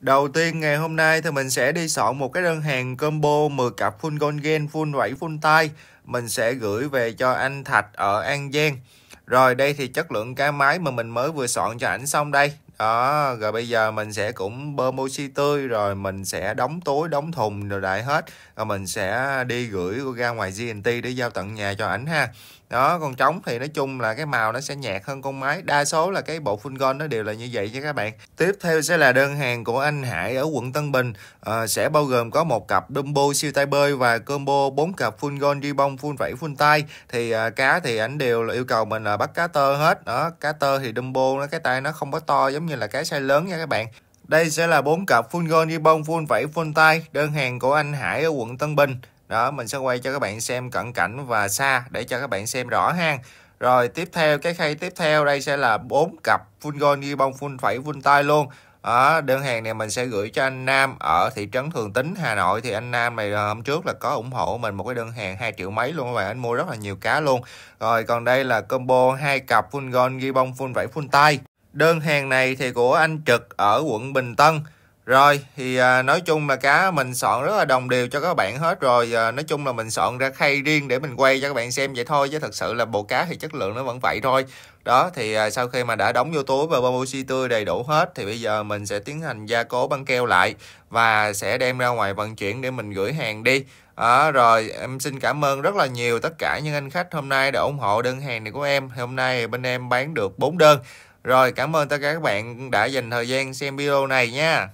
Đầu tiên ngày hôm nay thì mình sẽ đi soạn một cái đơn hàng combo 10 cặp full golden, full vẫy, full tay. Mình sẽ gửi về cho anh Thạch ở An Giang. Rồi đây thì chất lượng cái máy mà mình mới vừa soạn cho ảnh xong đây. Đó, rồi bây giờ mình sẽ cũng bơm oxy tươi rồi mình sẽ đóng túi, đóng thùng rồi đại hết. Rồi mình sẽ đi gửi ra ngoài GNT để giao tận nhà cho ảnh ha đó còn trống thì nói chung là cái màu nó sẽ nhạt hơn con máy đa số là cái bộ full gold nó đều là như vậy nha các bạn tiếp theo sẽ là đơn hàng của anh Hải ở quận Tân Bình à, sẽ bao gồm có một cặp Dumbo siêu tay bơi và combo 4 cặp full gold bông full vảy full tay thì à, cá thì ảnh đều là yêu cầu mình là bắt cá tơ hết đó cá tơ thì Dumbo nó cái tay nó không có to giống như là cái size lớn nha các bạn đây sẽ là bốn cặp full gold bông full vảy full tay đơn hàng của anh Hải ở quận Tân Bình đó mình sẽ quay cho các bạn xem cận cảnh và xa để cho các bạn xem rõ ha rồi tiếp theo cái khay tiếp theo đây sẽ là bốn cặp full gold ghi bông full phẩy full tay luôn đó, đơn hàng này mình sẽ gửi cho anh Nam ở thị trấn Thường Tín Hà Nội thì anh Nam này ờ, hôm trước là có ủng hộ mình một cái đơn hàng hai triệu mấy luôn các bạn anh mua rất là nhiều cá luôn rồi còn đây là combo hai cặp full gold ghi bông full vảy full tay đơn hàng này thì của anh Trực ở quận Bình Tân rồi thì à, nói chung là cá mình soạn rất là đồng đều cho các bạn hết rồi à, Nói chung là mình soạn ra khay riêng để mình quay cho các bạn xem vậy thôi Chứ thật sự là bộ cá thì chất lượng nó vẫn vậy thôi Đó thì à, sau khi mà đã đóng vô túi và bông oxy tươi đầy đủ hết Thì bây giờ mình sẽ tiến hành gia cố băng keo lại Và sẽ đem ra ngoài vận chuyển để mình gửi hàng đi À, rồi em xin cảm ơn rất là nhiều tất cả những anh khách hôm nay đã ủng hộ đơn hàng này của em Hôm nay bên em bán được 4 đơn Rồi cảm ơn tất cả các bạn đã dành thời gian xem video này nha